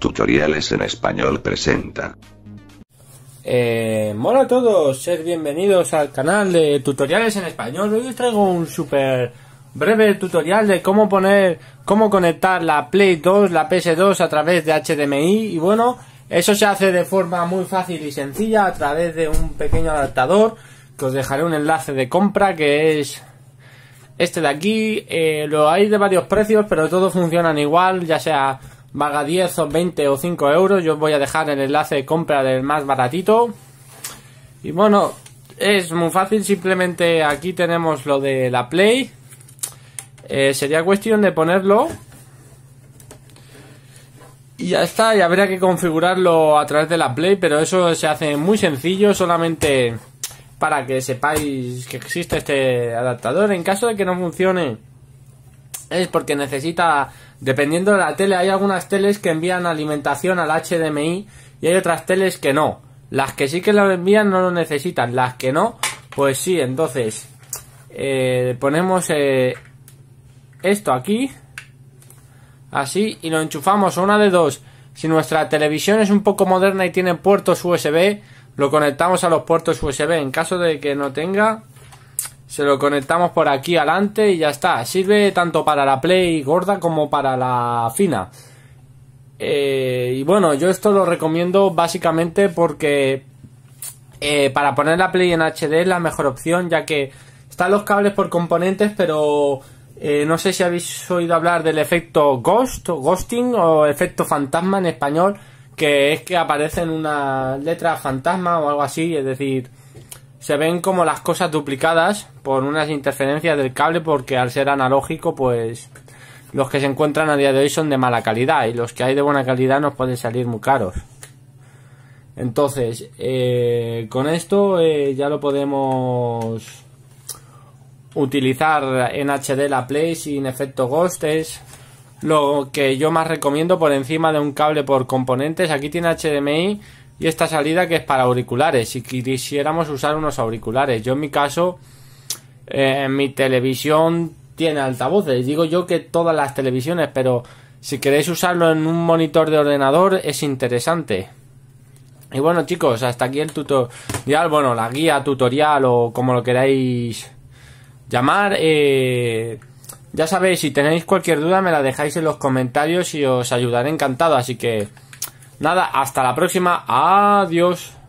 Tutoriales en español presenta. Eh, a todos, ser bienvenidos al canal de tutoriales en español. Hoy os traigo un súper breve tutorial de cómo poner, cómo conectar la Play 2, la PS2 a través de HDMI y bueno, eso se hace de forma muy fácil y sencilla a través de un pequeño adaptador que os dejaré un enlace de compra que es este de aquí. Eh, lo hay de varios precios, pero todos funcionan igual, ya sea vaga 10 o 20 o 5 euros. Yo os voy a dejar el enlace de compra del más baratito. Y bueno, es muy fácil. Simplemente aquí tenemos lo de la Play. Eh, sería cuestión de ponerlo. Y ya está, y habría que configurarlo a través de la Play, pero eso se hace muy sencillo, solamente para que sepáis que existe este adaptador. En caso de que no funcione, es porque necesita, dependiendo de la tele, hay algunas teles que envían alimentación al HDMI y hay otras teles que no. Las que sí que lo envían no lo necesitan, las que no, pues sí, entonces eh, ponemos eh, esto aquí, así, y lo enchufamos una de dos. Si nuestra televisión es un poco moderna y tiene puertos USB, lo conectamos a los puertos USB. En caso de que no tenga, se lo conectamos por aquí adelante y ya está. Sirve tanto para la Play gorda como para la fina. Eh, y bueno, yo esto lo recomiendo básicamente porque eh, para poner la Play en HD es la mejor opción, ya que están los cables por componentes, pero eh, no sé si habéis oído hablar del efecto ghost, ghosting o efecto fantasma en español, que es que aparecen una letra fantasma o algo así, es decir, se ven como las cosas duplicadas por unas interferencias del cable porque al ser analógico pues los que se encuentran a día de hoy son de mala calidad y los que hay de buena calidad nos pueden salir muy caros. Entonces, eh, con esto eh, ya lo podemos utilizar en HD la Play sin efecto Ghost. Es lo que yo más recomiendo por encima de un cable por componentes. Aquí tiene HDMI y esta salida que es para auriculares. Si quisiéramos usar unos auriculares, yo en mi caso, eh, mi televisión tiene altavoces. Digo yo que todas las televisiones, pero si queréis usarlo en un monitor de ordenador es interesante. Y bueno chicos, hasta aquí el tutorial, bueno, la guía, tutorial o como lo queráis llamar. Eh, ya sabéis, si tenéis cualquier duda me la dejáis en los comentarios y os ayudaré encantado. Así que... Nada, hasta la próxima. Adiós.